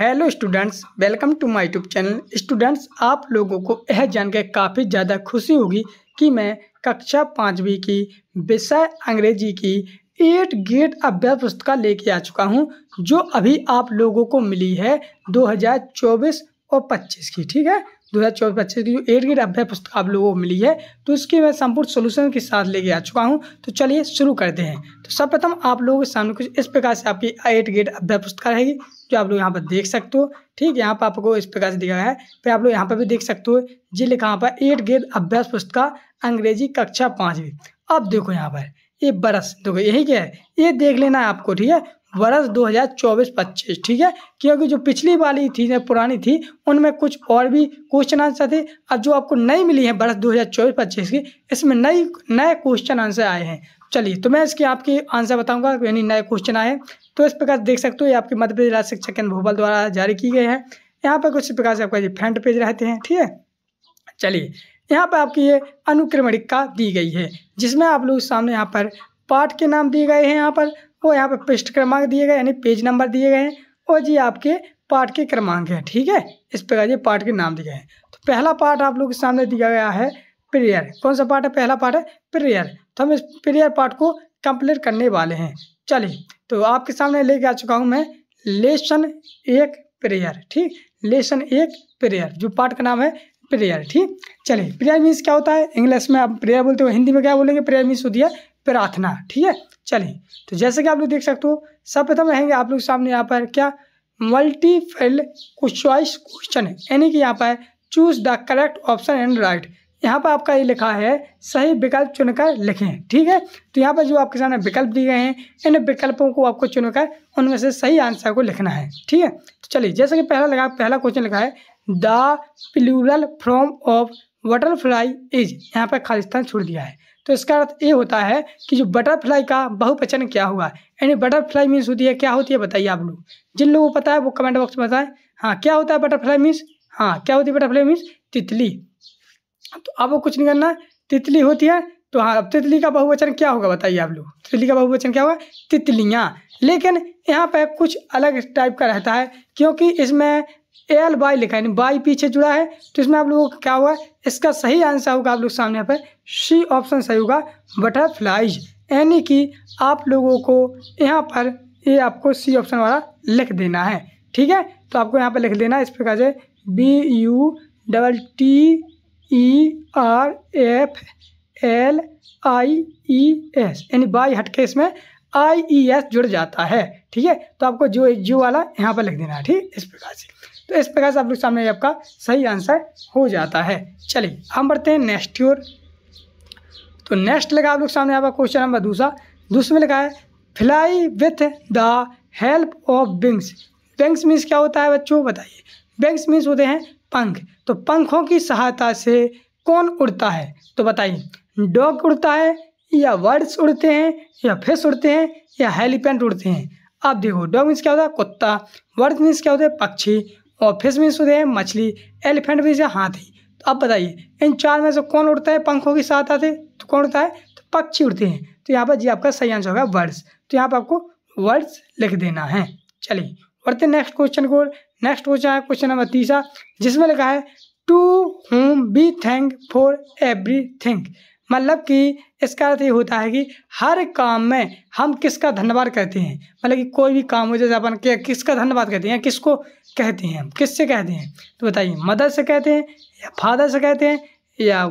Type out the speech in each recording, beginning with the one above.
hello students welcome to my YouTube channel students आप लोगों को यह जानकर काफ़ी ज़्यादा खुशी होगी कि मैं कक्षा पाँचवीं की विषय अंग्रेजी की एट गेट अभ्यास पुस्तिका लेके आ चुका हूं जो अभी आप लोगों को मिली है 2024 और 25 की ठीक है दो हज़ार चौबीस पच्चीस की जो एट ग्रेड अभ्यय पुस्तक आप लोगों को मिली है तो उसकी मैं संपूर्ण सोल्यूशन के साथ लेके आ चुका हूँ तो चलिए शुरू करते हैं तो सर्वप्रथम आप लोगों के सामने कुछ इस प्रकार से आपकी एट ग्रेड अभ्यय पुस्तक रहेगी जो आप लोग यहाँ पर देख सकते हो ठीक है यहाँ पर आपको इस प्रकार से दिखा गया है फिर आप लोग यहाँ पर भी देख सकते हो जी लिखा यहाँ पर एट ग्रेड अभ्यास पुस्तक अंग्रेजी कक्षा पाँचवीं अब देखो यहाँ पर ये बरस देखो यही क्या है ये देख लेना है आपको ठीक है वर्ष 2024-25 ठीक है क्योंकि जो पिछली वाली थी ना पुरानी थी उनमें कुछ और भी क्वेश्चन आंसर थे और जो आपको नई मिली है वर्ष 2024-25 की इसमें नई नए क्वेश्चन आंसर आए हैं चलिए तो मैं इसके आपके आंसर बताऊंगा यानी नए क्वेश्चन आए तो इस प्रकार देख सकते हो ये आपके मध्य प्रदेश राज्य शिक्षक केंद्र भोपाल द्वारा जारी की गए हैं यहाँ पर कुछ प्रकार से आपका ये फ्रंट पेज रहते हैं ठीक है चलिए यहाँ पर आपकी ये अनुक्रमणिका दी गई है जिसमें आप लोग सामने यहाँ पर पाठ के नाम दिए गए हैं यहाँ पर और यहाँ पे पृष्ठ क्रमांक दिए गए यानी पेज नंबर दिए गए हैं और जी आपके पार्ट के क्रमांक हैं ठीक है इस प्रकार ये पार्ट के नाम दिए गए हैं तो पहला पार्ट आप लोग के सामने दिया गया है प्रेयर कौन सा पार्ट है पहला पार्ट है प्रेयर तो हम इस प्रेयर पार्ट को कंप्लीट करने वाले हैं चलिए तो आपके सामने लेके आ चुका हूँ मैं लेसन एक प्रेयर ठीक लेसन एक प्रेयर जो पार्ट का नाम है प्रेयर ठीक चलिए प्रेयर मीन्स क्या होता है इंग्लिश में आप प्रेयर बोलते हो हिंदी में क्या बोलेंगे प्रेयर मीन्स होती है प्रार्थना ठीक है चलिए तो जैसे कि आप लोग देख सकते हो सर्वप्रथम रहेंगे आप लोग सामने यहाँ पर क्या मल्टी फील्ड चॉइस क्वेश्चन है यानी कि यहाँ पर choose the correct option and write यहाँ पर आपका ये लिखा है सही विकल्प चुनकर लिखें ठीक है तो यहाँ पर जो आपके सामने विकल्प दिए गए हैं इन विकल्पों को आपको चुनकर उनमें से सही आंसर को लिखना है ठीक है तो चलिए जैसे कि पहला लगा पहला क्वेश्चन लिखा है the plural from of butterfly is यहाँ पर खालिस्तान छोड़ दिया है तो इसका अर्थ ये होता है कि जो बटरफ्लाई का बहुपचन क्या हुआ यानी बटरफ्लाई मीन्स होती है क्या होती है बताइए आप लोग जिन लोगों को पता है वो कमेंट बॉक्स में बताएं हाँ क्या होता है बटरफ्लाई मीन्स हाँ क्या होती है बटरफ्लाई मीन्स तितली तो आपको कुछ नहीं करना तितली होती है तो हाँ अब तितली का बहुवचन क्या होगा बताइए आप लोग तितली का बहुवचन क्या होगा तितलियाँ लेकिन यहाँ पर कुछ अलग टाइप का रहता है क्योंकि इसमें एल बाई लिखा है बाई पीछे जुड़ा है तो इसमें आप लोगों को क्या हुआ इसका सही आंसर होगा आप लोग सामने पर सी ऑप्शन सही होगा बटरफ्लाइज यानी कि आप लोगों को यहाँ पर ये आपको सी ऑप्शन वाला लिख देना है ठीक है तो आपको यहाँ पर लिख देना है इस प्रकार से B U double T E R F L I E S यानी बाई हटके इसमें आई ई एस जुड़ जाता है ठीक है तो आपको जो जो वाला यहाँ पर लिख देना है ठीक इस प्रकार से तो इस प्रकार से आप लोग सामने आपका सही आंसर हो जाता है चलिए हम बढ़ते हैं नेक्स्ट योर तो नेक्स्ट लगा आप लोग सामने आपका क्वेश्चन नंबर दूसरा दूसरे में लिखा है fly with the help of wings wings means क्या होता है बच्चों बताइए विंग्स मीन्स होते हैं पंख तो पंखों की सहायता से कौन उड़ता है तो बताइए डॉग उड़ता है या वर्ड्स उड़ते हैं या फिश उड़ते हैं या हेलीपेंट उड़ते हैं आप देखो डॉग मीन्स क्या होता है कुत्ता वर्ड मीन्स क्या होता है पक्षी और फिश मीन्स होते हैं मछली एलिफेंट मीन्स या हाथी तो आप बताइए इन चार में से कौन उड़ता है पंखों के साथ आते तो कौन उड़ता है तो पक्षी उड़ते हैं तो यहाँ पर जी आपका सही आंसर होगा वर्ड्स तो यहाँ पर आपको वर्ड्स लिख देना है चलिए बढ़ते नेक्स्ट क्वेश्चन को नेक्स्ट क्वेश्चन है क्वेश्चन नंबर तीसरा जिसमें लिखा है to home be thank for everything मतलब कि इसका अर्थ ये होता है कि हर काम में हम किसका धन्यवाद कहते हैं मतलब कि कोई भी काम हो जैसे अपन के किसका धन्यवाद कहते हैं किसको कहते हैं हम किससे कहते हैं तो बताइए मदर से कहते हैं या फादर से कहते हैं या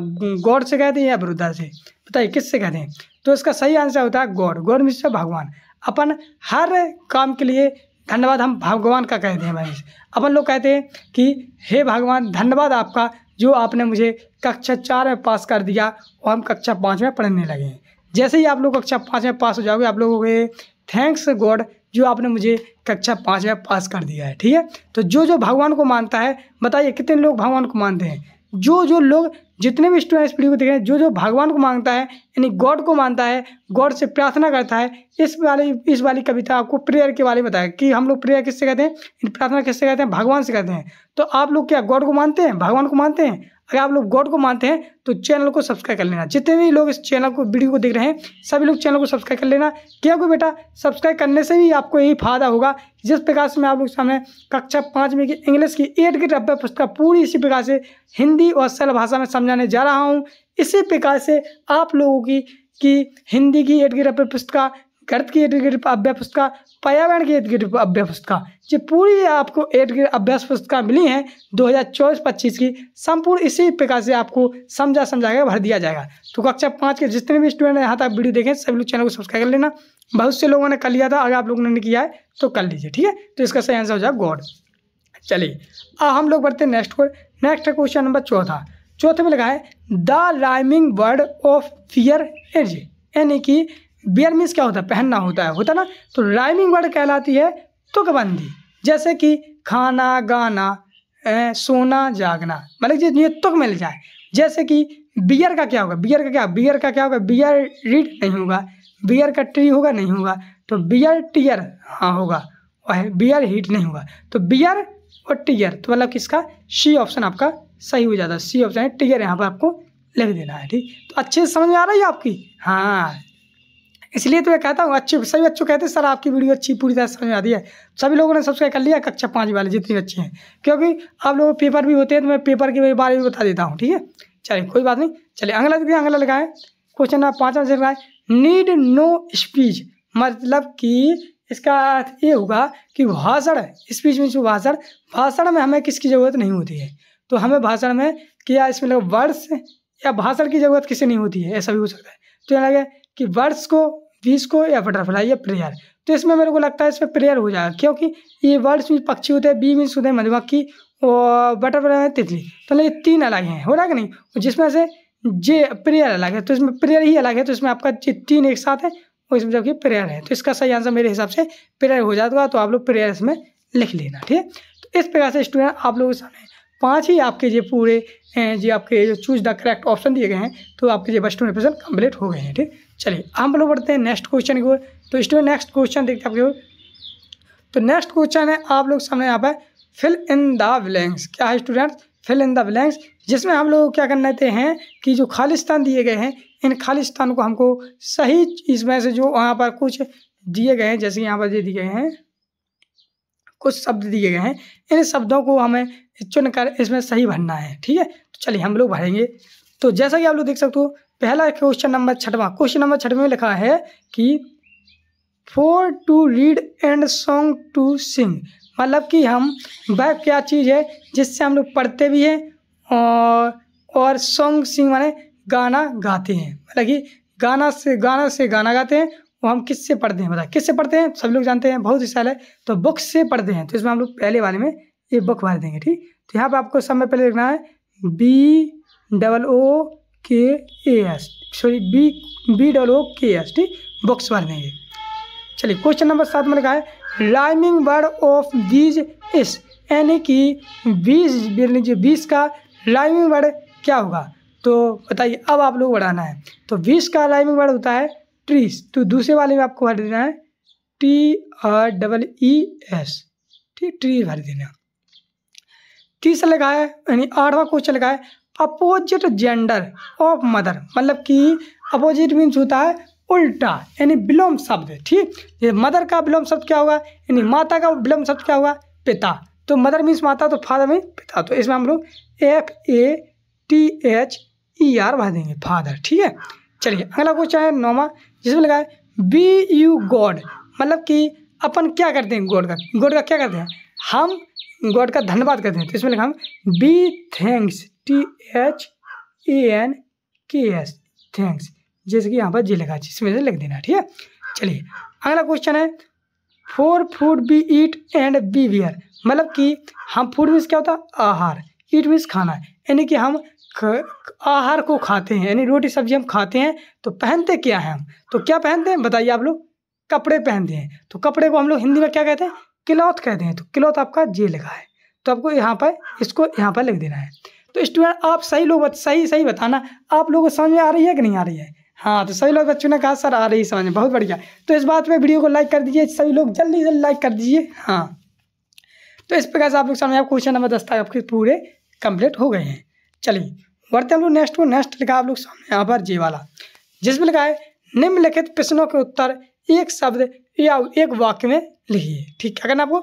गॉड से कहते हैं या वृद्धा से बताइए किससे कहते हैं तो इसका सही आंसर होता है गॉड गॉड मिश्र भगवान अपन हर काम के लिए धन्यवाद हम भगवान का कहते हैं भाई अपन लोग कहते हैं कि हे भगवान धन्यवाद आपका जो आपने मुझे कक्षा चार में पास कर दिया और हम कक्षा पाँच में पढ़ने लगे हैं जैसे ही आप लोग कक्षा पाँच में पास हो जाओगे आप लोगों के थैंक्स गॉड जो आपने मुझे कक्षा पाँच में पास कर दिया है ठीक है तो जो जो भगवान को मानता है बताइए कितने लोग भगवान को मानते हैं जो जो लोग जितने भी स्टूडेंट्स वीडियो को देख रहे हैं जो जो भगवान को मानता है यानी गॉड को मानता है गौर से प्रार्थना करता है इस वाली इस वाली कविता आपको प्रेयर के बारे में बताया कि हम लोग प्रेयर किससे कहते हैं प्रार्थना किससे कहते हैं भगवान से कहते हैं तो आप लोग क्या गॉड को मानते हैं भगवान को मानते हैं अगर आप लोग गॉड को मानते हैं तो चैनल को सब्सक्राइब कर लेना जितने भी लोग इस चैनल को वीडियो को देख रहे हैं सभी लोग चैनल को सब्सक्राइब कर लेना क्या को बेटा सब्सक्राइब करने से भी आपको यही फायदा होगा जिस प्रकार से मैं आप लोग सामने कक्षा पाँच में की इंग्लिश की एट के डब्बे पुस्तक पूरी इसी प्रकार से हिंदी और सरल भाषा में समझाने जा रहा हूँ इसी प्रकार से आप लोगों की कि हिंदी की एट ग्रेड अभ्य पुस्तिका गणित की एट ग्रेड अभ्य पुस्तिका पर्यावरण की एट ग्रेड अभ्य पुस्तिका ये पूरी आपको एट ग्रेड अभ्यास पुस्तिका मिली हैं 2024-25 की संपूर्ण इसी प्रकार से आपको समझा समझाकर भर दिया जाएगा तो कक्षा पाँच के जितने भी स्टूडेंट यहाँ तक वीडियो देखें सभी लोग चैनल को सब्सक्राइब कर लेना बहुत से लोगों ने कर लिया था अगर आप लोगों ने नहीं किया है तो कर लीजिए ठीक है तो इसका सही आंसर हो जाएगा गॉड चलिए अब हम लोग बढ़ते हैं नेक्स्ट को नेक्स्ट है क्वेश्चन नंबर चौथा चौथे में लिखा है the rhyming word of fear is यानी कि बियर मीन्स क्या होता है पहनना होता है होता ना तो राइमिंग वर्ड कहलाती है तुकबंदी जैसे कि खाना गाना ए, सोना जागना मतलब जिस ये तुक मिल जाए जैसे कि बियर का क्या होगा बियर का क्या बियर का क्या होगा बियर रीड नहीं होगा बियर का ट्री होगा नहीं होगा तो बियर टीयर हाँ होगा और बियर हीट नहीं होगा तो बियर और टीयर तो मतलब किसका शी ऑप्शन आपका सही हो जाता है सी ऑप्शन है टिगर यहाँ पर आपको लिख देना है ठीक तो अच्छे से समझ में आ रही है आपकी हाँ इसलिए तो मैं कहता हूँ अच्छे सभी बच्चों कहते हैं सर आपकी वीडियो अच्छी पूरी तरह समझ में आती है सभी लोगों ने सब्सक्राइब कर लिया कक्षा पाँच वाले जितने बच्चे हैं क्योंकि आप लोग पेपर भी होते हैं तो मैं पेपर के बारे में बता देता हूँ ठीक है चलिए कोई बात नहीं चलिए अगला देखिए अगला लगाएं क्वेश्चन नंबर पाँचवा चल लगाए नीड नो स्पीच मतलब कि इसका अर्थ ये होगा कि भाषण स्पीच में जो भाषण भाषण में हमें किसकी ज़रूरत नहीं होती है तो हमें भाषण में क्या इसमें लगे वर्ष या भाषण की ज़रूरत किसी नहीं होती है ऐसा भी हो सकता है तो यहाँ लगे कि वर्ष को बीस को या बटरफ्लाई या प्रेयर तो इसमें मेरे को लगता है इसमें प्रेयर हो जाएगा क्योंकि ये वर्ड्स में पक्षी होते हैं बी मीन्स होते हैं मधुमक्खी और बटरफ्लाई तितली तो मतलब ये तीन अलग हैं हो रहा कि नहीं जिसमें से जे प्रेयर अलग है तो इसमें प्रेयर ही अलग है तो इसमें आपका जे तीन एक साथ है और इसमें जबकि प्रेयर है तो इसका सही आंसर मेरे हिसाब से प्रेयर हो जाएगा तो आप लोग प्रेयर इसमें लिख लेना ठीक है तो इस प्रकार से स्टूडेंट आप लोगों के सामने पाँच ही आपके जो पूरे जो आपके जो चूज द करेक्ट ऑप्शन दिए गए हैं तो आपके जो बस ट्वेंटी कम्प्लीट हो गए हैं ठीक चलिए हम लोग बढ़ते हैं नेक्स्ट क्वेश्चन की ओर तो स्टूडेंट नेक्स्ट क्वेश्चन देखते आपके तो नेक्स्ट क्वेश्चन है आप लोग सामने यहाँ पर फिल इन द ब्लैंक्स क्या है student fill in the blanks जिसमें हम लोग क्या करने थे हैं कि जो खालिस्तान दिए गए हैं इन खालिस्तान को हमको सही इसमें से जो यहाँ पर कुछ दिए गए हैं जैसे यहाँ पर ये दिए गए हैं कुछ शब्द दिए गए हैं इन शब्दों को हमें चुनकर इसमें सही भरना है ठीक है तो चलिए हम लोग भरेंगे तो जैसा कि आप लोग देख सकते हो पहला क्वेश्चन नंबर छठवा क्वेश्चन नंबर छठवें में लिखा है कि four to read and song to sing मतलब कि हम वह क्या चीज़ है जिससे हम लोग पढ़ते भी हैं और और सॉन्ग सिंग माने गाना गाते हैं मतलब कि गाना से गाना से गाना गाते हैं वो हम किससे पढ़ते हैं बताए किससे पढ़ते हैं सब लोग जानते हैं बहुत विशाल है तो बुक से पढ़ते हैं तो इसमें हम लोग पहले वाले में ये बुक मार देंगे ठीक तो यहाँ पर आपको सब में पहले लिखना है B double O K A S sorry B B double O K S ठीक बुक्स मार देंगे चलिए क्वेश्चन नंबर सात में लिखा है लाइमिंग वर्ड ऑफ बीज इस यानी कि बीज लीजिए बीस का लाइमिंग वर्ड क्या होगा तो बताइए अब आप लोग बढ़ाना है तो बीस का लाइमिंग वर्ड होता है ट्रीस तो दूसरे वाले में आपको भर देना है T R double E S ठीक ट्री भर देना तीसरा है यानी आठवां क्वेश्चन है अपोजिट जेंडर ऑफ मदर मतलब कि अपोजिट मीन्स होता है उल्टा यानी विलोम शब्द ठीक मदर का विलोम शब्द क्या होगा यानी माता का विलोम शब्द क्या होगा पिता तो मदर मीन्स माता तो फादर मीन्स पिता तो इसमें हम लोग F A T H E R भर देंगे फादर ठीक है चलिए अगला क्वेश्चन है नौवा जिसमें लगा है बी यू गॉड मतलब कि अपन क्या करते हैं गॉड का गॉड का क्या करते हैं हम गॉड का धन्यवाद करते हैं तो इसमें लिखा हम be thanks T H A N K S thanks जैसे कि यहाँ पर जी लगा इसमें से लिख देना ठीक है चलिए अगला क्वेश्चन है four food be eat and be wear मतलब कि हम फूड मीन्स क्या होता है आहार ईट मीन्स खाना यानी कि हम आहार को खाते हैं यानी रोटी सब्जी हम खाते हैं तो पहनते क्या है हम तो क्या पहनते हैं बताइए आप लोग कपड़े पहनते हैं तो कपड़े को हम लोग हिंदी में क्या कहते हैं क्लॉथ कहते हैं तो क्लॉथ आपका जे लगा है तो आपको यहाँ पर इसको यहाँ पर लिख देना है तो स्टूडेंट आप सही लोग सही सही बताना आप लोगों को समझ में आ रही है कि नहीं आ रही है हाँ तो सभी लोग बच्चों ने कहा सर आ रही समझ में बहुत बढ़िया तो इस बात पे वीडियो को लाइक कर दीजिए सभी लोग जल्दी जल्दी लाइक कर दीजिए हाँ तो इस प्रकार से आप लोग समझ आप क्वेश्चन नंबर दस तक आपके पूरे कंप्लीट हो गए हैं चलिए बढ़ते हम लोग नेक्स्ट को नेक्स्ट लिखा आप लोग सामने यहाँ पर जी वाला जिसमें लिखा है निम्नलिखित प्रश्नों के उत्तर एक शब्द या एक वाक्य में लिखिए ठीक क्या करना आपको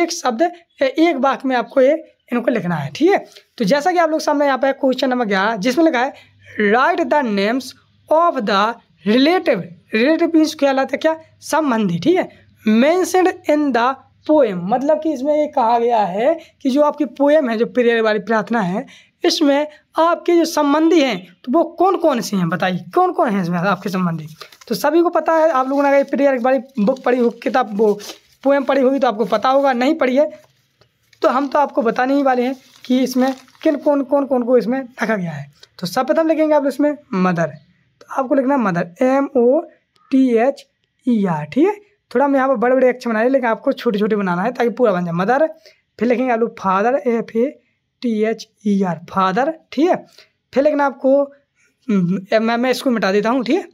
एक शब्द या एक वाक्य में आपको ये इनको लिखना है ठीक है तो जैसा कि आप लोग सामने यहाँ पर क्वेश्चन नंबर ग्यारह जिसमें लिखा है write the names of the relative relative means क्या लाते क्या संबंधी ठीक है मैंसड इन द पोएम मतलब कि इसमें ये कहा गया है कि जो आपकी पोएम है जो प्रेयर वाली प्रार्थना है इसमें आपके जो संबंधी हैं तो वो कौन कौन से हैं बताइए कौन कौन हैं इसमें आपके संबंधी तो सभी को पता है आप लोगों ने अगर प्रेयर एक बड़ी बुक पढ़ी हो किताब वो पोएम पढ़ी होगी तो आपको पता होगा नहीं पढ़ी है तो हम तो आपको बताने ही वाले हैं कि इसमें किन कौन कौन कौन को इसमें रखा गया है तो सर्वप्रथम लिखेंगे आप इसमें मदर तो आपको लिखना mother M O T H E R ठीक है थोड़ा हम यहाँ पर बड़े बड़े अक्षर बना रहे लेकिन आपको छोटे छोटे बनाना है ताकि पूरा बन जाए मदर फिर लिखेंगे आप लोग father F A T H E R father ठीक है फिर लेकिन आपको हम्म, मैं मैं इसको मिटा देता हूँ ठीक है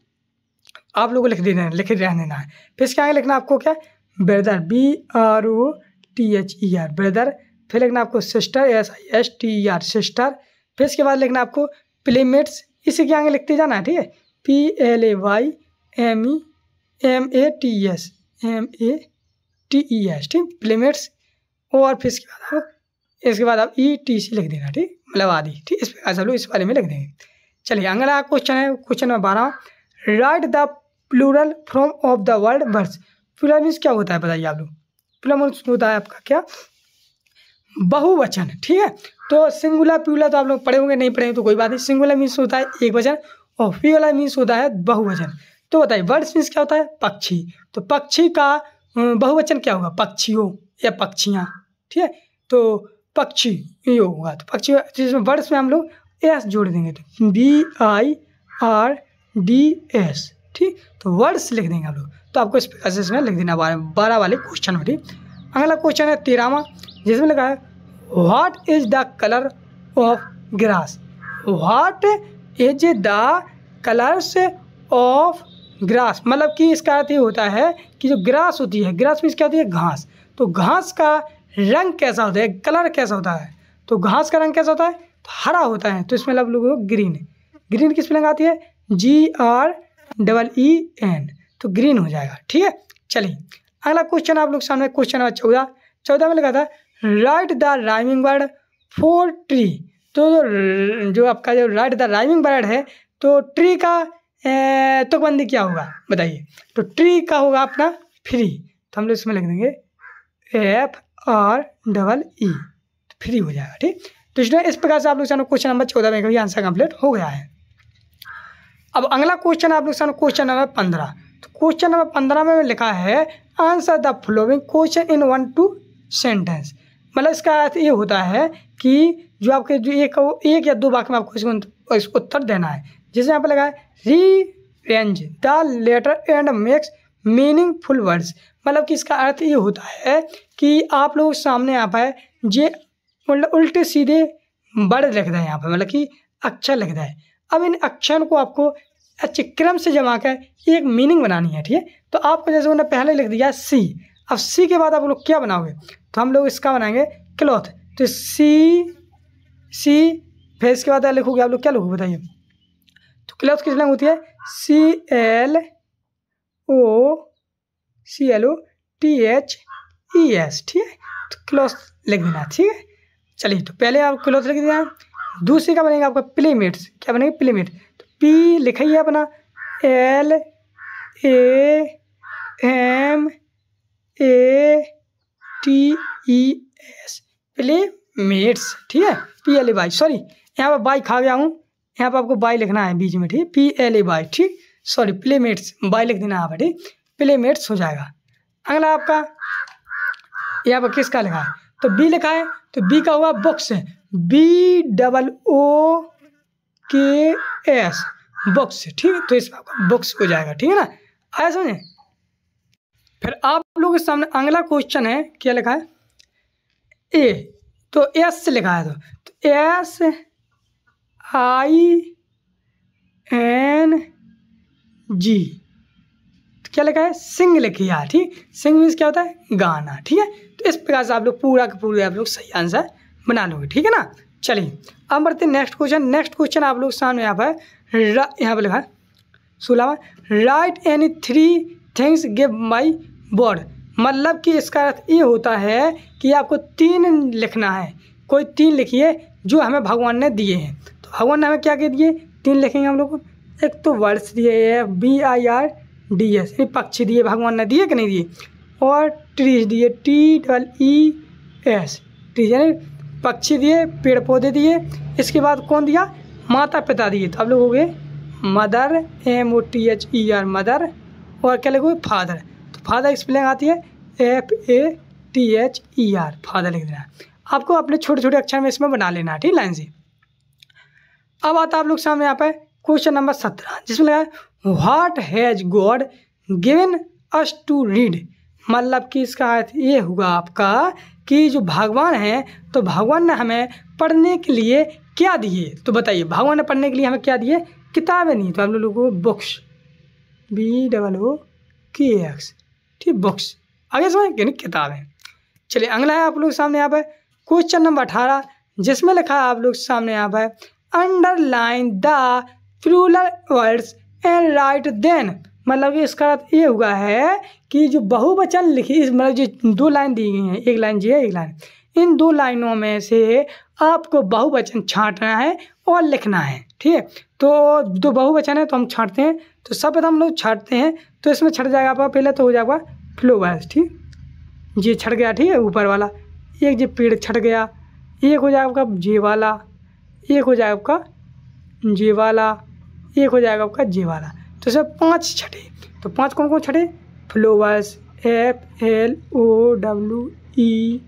आप लोगों को लिख देना है लिख रहने देना है फिर इसके आगे लिखना आपको क्या brother B R O T H E R brother फिर लिखना आपको sister S I S T E R sister फिर इसके बाद लिखना आपको प्लेमेट्स इसी के आगे लिखते जाना है ठीक है P L A Y M E M A T S M A T E S ठीक प्लेमेट्स और फिर इसके बाद आपको इसके बाद आप ई टी सी लिख देना ठीक मतलब आदि ठीक इस पर लोग इस वाले में लिख देंगे चलिए अगला क्वेश्चन है क्वेश्चन नंबर बारह write the plural from of the word words plural means क्या होता है बताइए आप लोग प्लूरल मीन्स होता है आपका क्या बहुवचन ठीक है तो सिंगुलर प्लूरल तो आप लोग पढ़े होंगे नहीं पढ़े तो कोई बात नहीं सिंगुलर मीन्स होता है एक वचन और प्लूरल मीन्स होता है बहुवचन तो बताइए वर्ड्स मीन्स क्या होता है पक्षी तो पक्षी का बहुवचन क्या होगा पक्षियों या पक्षियाँ ठीक है तो पक्षी ये होगा तो पक्षी जिसमें वर्ड्स में हम लोग एस जोड़ देंगे तो B I R D S ठीक तो वर्ड्स लिख देंगे हम लोग तो आपको इस प्रकार से इसमें लिख देना बारह बारह वाले क्वेश्चन में ठीक अगला क्वेश्चन है तेरहवा जिसमें लिखा है what is the colour of grass what is the colours of grass मतलब कि इसका अर्थ ये होता है कि जो ग्रास होती है ग्रास में इसका होती है घास तो घास का रंग कैसा होता है कलर कैसा होता है तो घास का रंग कैसा होता है तो हरा होता है तो इसमें लब लोगों ग्रीन ग्रीन किस में आती है G R double E N तो ग्रीन हो जाएगा ठीक है चलिए अगला क्वेश्चन आप लोग सामने क्वेश्चन नंबर चौदह चौदह में लिखा था write the rhyming word for tree तो जो आपका जो राइट द राइमिंग वर्ड है तो ट्री का तुकबंदी क्या होगा बताइए तो ट्री का होगा अपना फ्री तो हम लोग इसमें लिख देंगे F R double E free हो जाएगा ठीक तो इसमें इस प्रकार से आप लोग क्वेश्चन नंबर चौदह में कभी आंसर कंप्लीट हो गया है अब अगला क्वेश्चन आप लोग क्वेश्चन नंबर पंद्रह तो क्वेश्चन नंबर पंद्रह में लिखा है answer the following question in one two sentence मतलब इसका अर्थ ये होता है कि जो आपके जो एक एक या दो वाक्य में आपको इसको उत्तर देना है जिसमें यहाँ पर लगा है rearrange the letter and makes meaningful words मतलब कि इसका अर्थ ये होता है कि आप लोग सामने आ पाए ये मतलब उल्टे सीधे बड़े लिख दें यहाँ पर मतलब कि अक्षर लिख दें अब इन अक्षर को आपको अच्छे क्रम से जमा कर एक मीनिंग बनानी है ठीक है तो आपको जैसे उन्होंने पहले लिख दिया सी अब सी के बाद आप लोग क्या बनाओगे तो हम लोग इसका बनाएंगे क्लॉथ तो सी सी फिर इसके बाद लिखोगे आप लोग क्या लिखोगे बताइए तो क्लॉथ किस लैंग होती है C L O C L O T H E S ठीक है तो क्लोथ लिख देना ठीक है चलिए तो पहले आप क्लोथ लिख देना दूसरे का बनेगा आपका प्लेमेट्स क्या बनेगा प्लेमेट तो पी लिखाइए अपना L A M A T E S playmates ठीक है P L A Y sorry यहाँ पर बाई खा गया हूँ यहाँ पर आपको बाई लिखना है बीच में ठीक है पी एल ए बाई ठीक सॉरी प्ले मेट्स बाई लिख देना है आप ठीक प्लेमेट्स हो जाएगा अगला आपका ये पर किसका लिखा है तो बी लिखा है तो बी का हुआ books B double O K S books ठीक है तो इस आपका बुक्स हो जाएगा ठीक है ना आया समझे फिर आप लोगों के सामने अगला क्वेश्चन है क्या लिखा है ए तो एस से लिखा है तो एस आई एन जी क्या लिखा है सिंग लिखिया ठीक सिंग मीन्स क्या होता है गाना ठीक है तो इस प्रकार से आप लोग पूरा का पूरा आप लोग सही आंसर बना लोगे ठीक है ना चलिए अब बढ़ते नेक्स्ट क्वेश्चन नेक्स्ट क्वेश्चन आप लोग सामने यहाँ पर यहाँ पर लिखा है सोलहवा write any three things give by God मतलब कि इसका अर्थ ये होता है कि आपको तीन लिखना है कोई तीन लिखिए जो हमें भगवान ने दिए हैं तो भगवान ने हमें क्या कह दिए तीन लिखेंगे हम लोग एक तो वर्ड्स दिए हैं B I R D S ये पक्षी दिए भगवान ने दिए कि नहीं दिए और ट्रीज दिए T double E S trees यानी पक्षी दिए पेड़ पौधे दिए इसके बाद कौन दिया माता पिता दिए तो अब लोग हो गए mother M O T H E R mother और क्या लिखोगे फादर तो फादर की स्पेलिंग आती है F A T H E R father लिख देना आपको अपने छोटे छोटे अक्षर में इसमें बना लेना है ठीक लाइन से अब आता आप लोग सामने यहाँ पे क्वेश्चन नंबर सत्रह जिसमें लगा what has God given us to read मतलब कि इसका अर्थ ये हुआ आपका कि जो भगवान है तो भगवान ने हमें पढ़ने के लिए क्या दिए तो बताइए भगवान ने पढ़ने के लिए हमें क्या दिए किताबें नहीं तो हम लोगों को बुक्स बी डबल ओ के एक्स ठीक बुक्स आगे समझ नहीं किताबें चलिए अगला है आप लोग सामने यहाँ पर क्वेश्चन नंबर अठारह जिसमें लिखा है आप लोग सामने यहाँ पर underline the plural words and write them मतलब कि इसका अर्थ ये हुआ है कि जो बहुवचन लिखी मतलब जो दो लाइन दी गई हैं एक लाइन जी है एक लाइन इन दो लाइनों में से आपको बहुवचन छाँटना है और लिखना है ठीक है तो दो बहुवचन है तो हम छाँटते हैं तो सब हम लोग छाँटते हैं तो इसमें छट जाएगा आपका पहले तो हो जाएगा वाइज ठीक ये छट गया ठीक है ऊपर वाला एक जो पेड़ छट गया एक हो जाएगा आपका जे वाला एक हो जाएगा आपका जे वाला एक हो जाएगा आपका जे वाला तो सर पाँच छठे तो पाँच कौन कौन छठे flowers F L O W E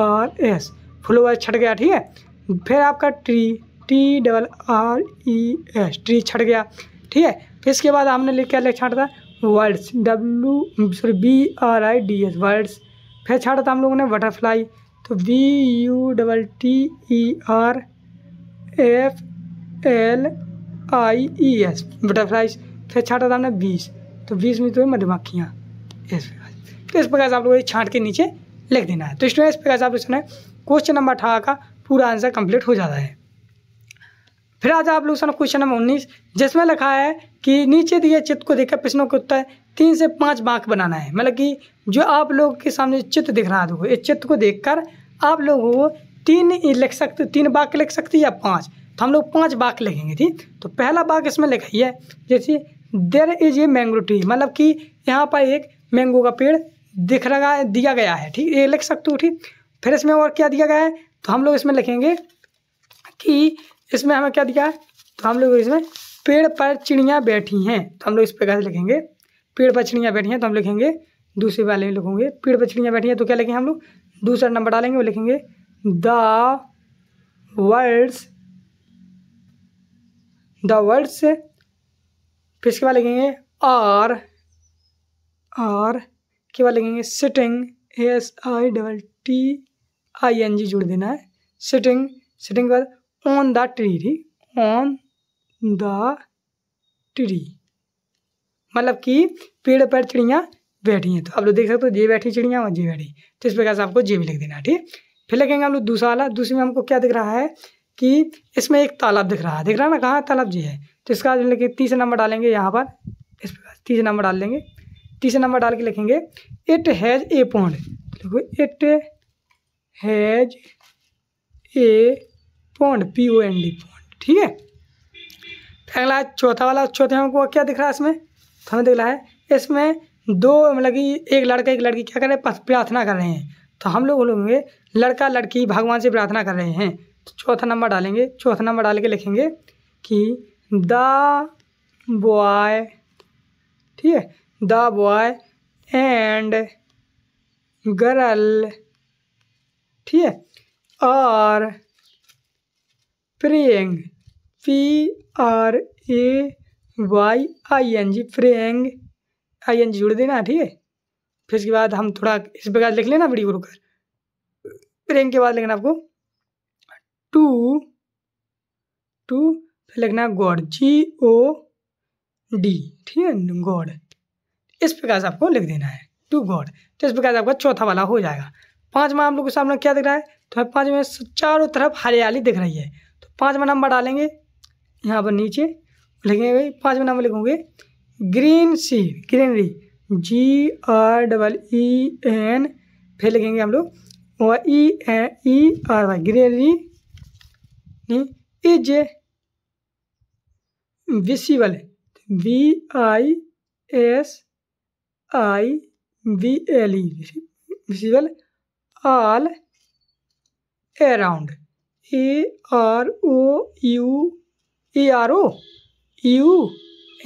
R S flowers छट गया ठीक है फिर आपका tree T double R E S tree छट गया ठीक है फिर इसके बाद हमने लिख क्या लिख छाटा था words W sorry B R I D S words फिर छाटा था हम लोगों ने बटरफ्लाई तो B U double T E R F L I E S butterflies फिर छाटा था हमने बीस तो बीस में तो है मधुमक्खियाँ इस प्रकार तो इस प्रकार से आप लोगों को छाट के नीचे लिख देना है तो स्टूडेंट इस प्रकार से आप लोग क्वेश्चन नंबर अठारह का पूरा आंसर कंप्लीट हो जाता है फिर आज आप लोग सुना क्वेश्चन नंबर उन्नीस जिसमें लिखा है कि नीचे दिए चित्र को देखकर प्रश्नों के उत्तर तीन से पाँच बांक बनाना है मतलब कि जो आप लोग के सामने चित्र दिख रहा है इस चित्र को देखकर आप लोग तीन लिख सकते तीन वाक्य लिख सकते या पाँच तो हम लोग पाँच बाग लिखेंगे ठीक तो पहला बाग इसमें लिखा ही है जैसे there is a mango tree मतलब कि यहाँ पर एक मैंगो का पेड़ दिख रहा दिया गया है ठीक ये लिख सकते हो ठीक फिर इसमें और क्या दिया गया है तो हम लोग इसमें लिखेंगे कि इसमें हमें क्या दिया है तो हम लोग इसमें पेड़ पर चिड़ियाँ बैठी हैं तो हम लोग इस प्रकार से लिखेंगे पेड़ पर चिड़ियाँ बैठी हैं तो हम लिखेंगे दूसरे वाले में लिखोगे पेड़ पर चिड़ियाँ बैठी हैं तो क्या लिखेंगे हम लोग दूसरा नंबर डालेंगे वो लिखेंगे द वर्ड्स द वर्ड्स फिर इसके बाद लिखेंगे आर आर के बाद लिखेंगे sitting S I double T I N G जोड़ देना है सिटिंग सिटिंग के बाद ऑन द ट्री ठीक ऑन द ट्री मतलब कि पेड़ पर चिड़िया बैठी हैं तो आप लोग देख सकते हो जे बैठी चिड़िया और जे बैठी तो इस प्रकार से आपको जे भी लिख देना है ठीक फिर लिखेंगे हम लोग दूसरा वाला दूसरे में हमको क्या दिख रहा है कि इसमें एक तालाब दिख रहा है दिख रहा है ना कहाँ तालाब जी है तो इसका लिखे तीसरे नंबर डालेंगे यहाँ पर इस प्रकार तीसरे नंबर डाल देंगे तीसरे नंबर डाल के लिखेंगे इट हैज़ ए पॉन्ड देखो it has a pond P O N D pond ठीक है तो अगला चौथा वाला चौथे हमको क्या दिख रहा है इसमें तो हमें दिख रहा है इसमें दो मतलब कि एक लड़का एक लड़की क्या कर रहे हैं प्रार्थना कर रहे हैं तो हम लोग बोलेंगे लड़का लड़की भगवान से प्रार्थना कर रहे हैं तो चौथा नंबर डालेंगे चौथा नंबर डाल के लिखेंगे कि द बॉय ठीक है द बॉय एंड गर्ल ठीक है और praying P R A Y I N G praying I N G जुड़ देना ठीक है फिर इसके बाद हम थोड़ा इस प्रकार लिख लेना वीडियो कर प्रियंग के बाद लिखना आपको टू टू फिर लिखना गौड़ जी ओ डी ठीक है गौड़ इस प्रकार से आपको लिख देना है टू गौड़ तो इस प्रकार से आपका चौथा वाला हो जाएगा पाँचवा आप लोग के सामने क्या दिख रहा है तो है में चारों तरफ हरियाली दिख रही है तो पाँचवा नंबर डालेंगे यहाँ पर नीचे लिखेंगे भाई पाँचवा नंबर लिखोगे ग्रीन सी greenery G R double E N फिर लिखेंगे हम लोग E E R Y greenery is visible V I S I V L E visible all around A R O U A R O U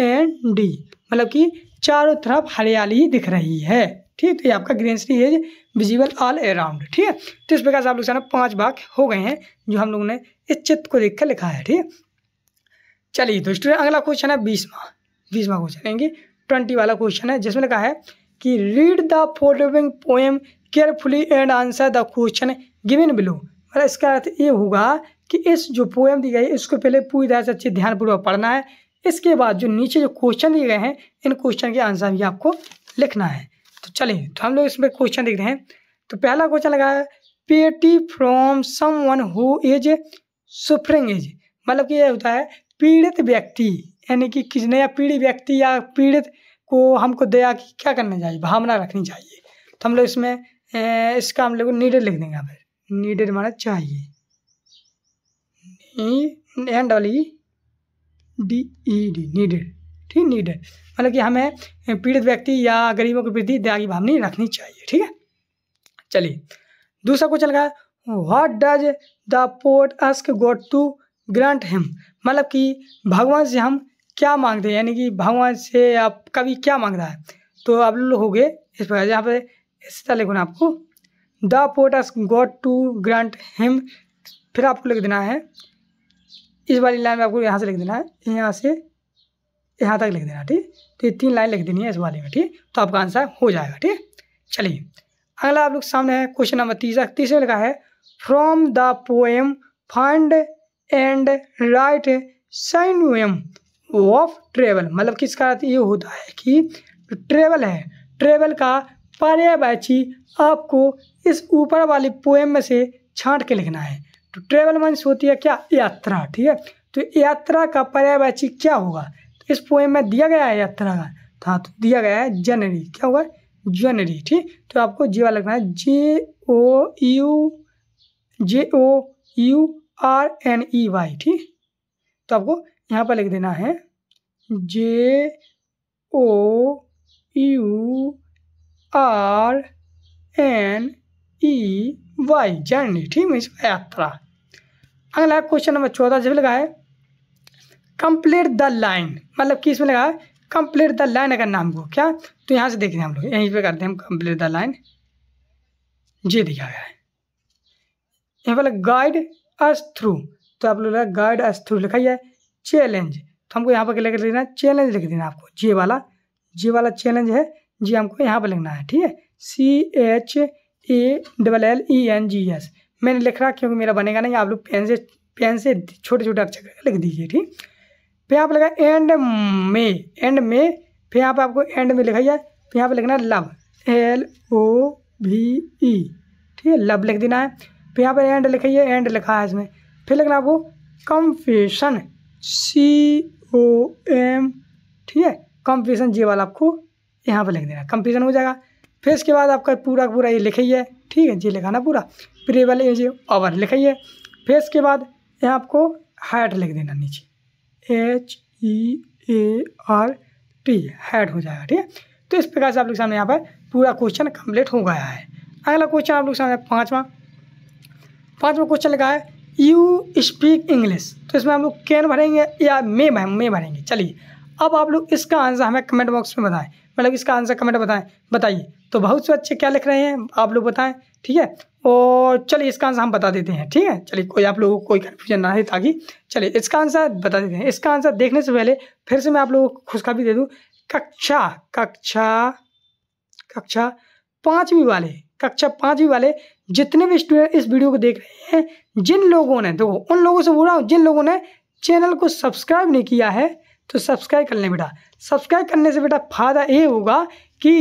N D मतलब कि चारों तरफ हरियाली दिख रही है ठीक तो ये आपका greenery is visible all around ठीक है तो इस प्रकार से आप लोग जाना पाँच भाग हो गए हैं जो हम लोगों ने इस चित्र को कर लिखा है ठीक है चलिए तो स्टूडेंट अगला क्वेश्चन है बीसवा बीसवा क्वेश्चन यानी कि ट्वेंटी वाला क्वेश्चन है जिसमें लिखा है कि read the following poem carefully and answer the question given below मतलब इसका अर्थ ये होगा कि इस जो पोएम दी गई है इसको पहले पूरी तरह से अच्छे ध्यानपूर्वक पढ़ना है इसके बाद जो नीचे जो क्वेश्चन दिए गए हैं इन क्वेश्चन के आंसर भी आपको लिखना है तो चलिए तो हम लोग इसमें क्वेश्चन देखते हैं तो पहला क्वेश्चन लगा है pity from someone who is suffering is मतलब कि यह होता है पीड़ित व्यक्ति यानी कि किसने या पीड़ित व्यक्ति या पीड़ित को हमको दया की क्या करना चाहिए भावना रखनी चाहिए तो हम लोग इसमें ए, इसका हम लोग नीडेड लिख देंगे यहाँ पर नीडेड माना चाहिए एंड वाली डी ई डी नीडेड ठीक नीड है मतलब कि हमें पीड़ित व्यक्ति या गरीबों के प्रति दया की भावनी रखनी चाहिए ठीक है चलिए दूसरा क्वेश्चन लगा what does the poet ask God to grant him मतलब कि भगवान से हम क्या मांगते हैं यानी कि भगवान से आप कभी क्या मांग रहा है तो आप लोग हो गए इस प्रकार यहाँ पे इस तरह लिखो ना आपको the poet ask God to grant him फिर आपको लिख देना है इस वाली लाइन में आपको यहाँ से लिख देना है यहाँ से यहाँ तक लिख देना ठीक तो ये तीन लाइन लिख देनी है इस वाले में ठीक तो आपका आंसर हो जाएगा ठीक चलिए अगला आप लोग सामने है क्वेश्चन नंबर तीसरा तीसरे लिखा है from the poem find and write sign of travel मतलब किसका अर्थ ये होता है कि ट्रेवल है ट्रेवल का पर्यायवाची आपको इस ऊपर वाली पोएम में से छांट के लिखना है तो ट्रेवल मंस होती है क्या यात्रा ठीक है तो यात्रा का पर्यायवाची क्या होगा इस पोएम में दिया गया है यात्रा का हाँ तो दिया गया है जनरी क्या हुआ जनरी ठीक तो आपको जे वाला लिखना है J O U J O U R N E Y ठीक तो आपको यहाँ पर लिख देना है J O U R N E Y journey ठीक है यात्रा अगला क्वेश्चन नंबर चौदह जब लगा है कंप्लीट द लाइन मतलब किस में लगा कंप्लीट द लाइन अगर नाम को क्या तो यहाँ से देख रहे हैं हम लोग यहीं पे करते हैं हम कंप्लीट द लाइन ये दिखा गया है यहाँ पर गाइड अस थ्रू तो आप लोग गाइड अस थ्रू लिखा है चैलेंज तो हमको यहाँ पर क्या लेकर लिखना है चैलेंज लिख देना आपको जे वाला जे वाला चैलेंज है जी हमको यहाँ पर लिखना है ठीक है C H A double L E N G E S लिख रहा क्योंकि मेरा बनेगा नहीं आप लोग पेन से पेन से छोटे छोटे अक्षर लिख दीजिए ठीक फिर आप लगा एंड में एंड में फिर यहाँ पर आपको एंड में लिखा जाए फिर तो यहाँ पर लिखना है लव एल ओ भी ई ठीक है लव लिख देना है फिर यहाँ पर एंड लिखाइए एंड लिखा है इसमें फिर लिखना आपको कम्फेशन सी ओ एम ठीक है कम्फेशन जे वाला आपको यहाँ पर लिख देना है कम्फेशन हो जाएगा फिर इसके बाद आपका पूरा पूरा ये लिखा है ठीक है जी लिखाना पूरा फिर ये वाले ये जी ओवर लिखाइए फिर इसके बाद यहाँ आपको हाइट लिख देना नीचे H E A R T heart हो जाएगा ठीक है तो इस प्रकार से आप लोग सामने यहाँ पर पूरा क्वेश्चन कंप्लीट हो गया है अगला क्वेश्चन आप लोग सामने पाँचवा पाँचवा क्वेश्चन लगा है यू स्पीक इंग्लिश तो इसमें हम लोग कैन भरेंगे या मे भरेंगे चलिए अब आप लोग इसका आंसर हमें कमेंट बॉक्स में बताएं मतलब इसका आंसर कमेंट बताएं बताइए तो बहुत से बच्चे क्या लिख रहे हैं आप लोग बताएं ठीक है और चलिए इसका आंसर हम बता देते हैं ठीक है चलिए कोई आप लोगों को कोई कन्फ्यूजन ना है ताकि चलिए इसका आंसर बता देते हैं इसका आंसर देखने से पहले फिर से मैं आप लोगों को खुशखबरी दे दूँ कक्षा कक्षा कक्षा पाँचवीं वाले कक्षा पाँचवीं वाले जितने भी स्टूडेंट इस वीडियो को देख रहे हैं जिन लोगों ने देखो उन लोगों से बोल रहा हूँ जिन लोगों ने चैनल को सब्सक्राइब नहीं किया है तो सब्सक्राइब कर लें बेटा सब्सक्राइब करने से बेटा फ़ायदा ये होगा कि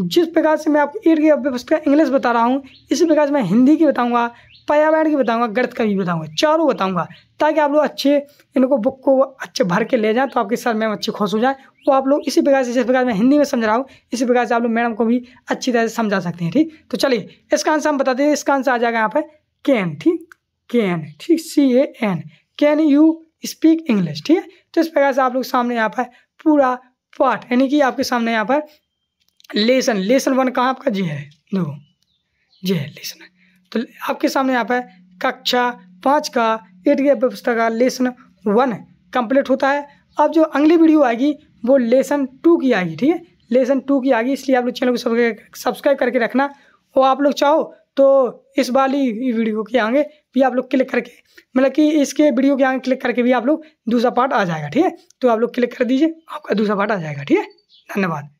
जिस प्रकार से मैं आपको एट की अव्यवस्था इंग्लिश बता रहा हूँ इसी प्रकार से मैं हिंदी की बताऊँगा पर्यावरण की बताऊँगा गणित का भी बताऊँगा चारों बताऊँगा ताकि आप लोग अच्छे इनको बुक को अच्छे भर के ले जाएँ तो आपके सर मैम अच्छे खुश हो जाए वो आप लोग इसी प्रकार से जिस प्रकार मैं हिंदी में समझ रहा हूँ इसी प्रकार से आप लोग मैडम को भी अच्छी तरह से समझा सकते हैं ठीक तो चलिए इसका आंसर हम बताते हैं इसका आंसर आ जाएगा यहाँ पर कैन ठीक कैन ठीक C A N can you speak English ठीक है तो इस प्रकार से आप लोग सामने यहाँ पर पूरा पाठ यानी कि आपके सामने यहाँ पर लेसन लेसन वन कहाँ आपका जी है हाँ, देखो जी है हाँ, लेसन तो आपके सामने यहाँ पर कक्षा पाँच का एट गया पुस्तक का लेसन वन कंप्लीट होता है अब जो अगली वीडियो आएगी वो लेसन टू की आएगी ठीक है लेसन टू की आएगी इसलिए आप लोग चैनल को सब्सक्राइब करके रखना और आप लोग चाहो तो इस वाली वीडियो के आगे भी आप लोग क्लिक करके मतलब कि इसके वीडियो के आगे क्लिक करके भी आप लोग दूसरा पार्ट आ जाएगा ठीक है तो आप लोग क्लिक कर दीजिए आपका दूसरा पार्ट आ जाएगा ठीक है धन्यवाद